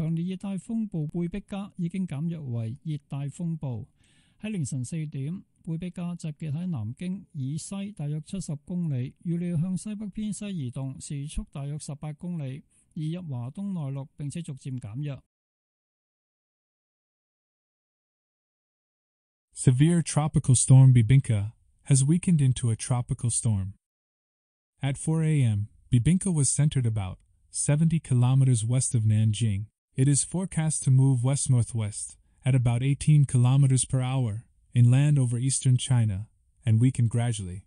強烈熱帶風暴貝碧加已經減弱為熱帶風暴。喺凌晨四點，貝碧加集结喺南京以西大約七十公里，預料向西北偏西移動，時速大約十八公里，移入華東內陸並且逐漸減弱。Severe tropical storm Bibinka has weakened into a tropical storm. At 4 a.m., Bibinka was centered about 70 kilometers west of Nanjing. It is forecast to move west northwest at about 18 kilometers per hour inland over eastern China and weaken gradually.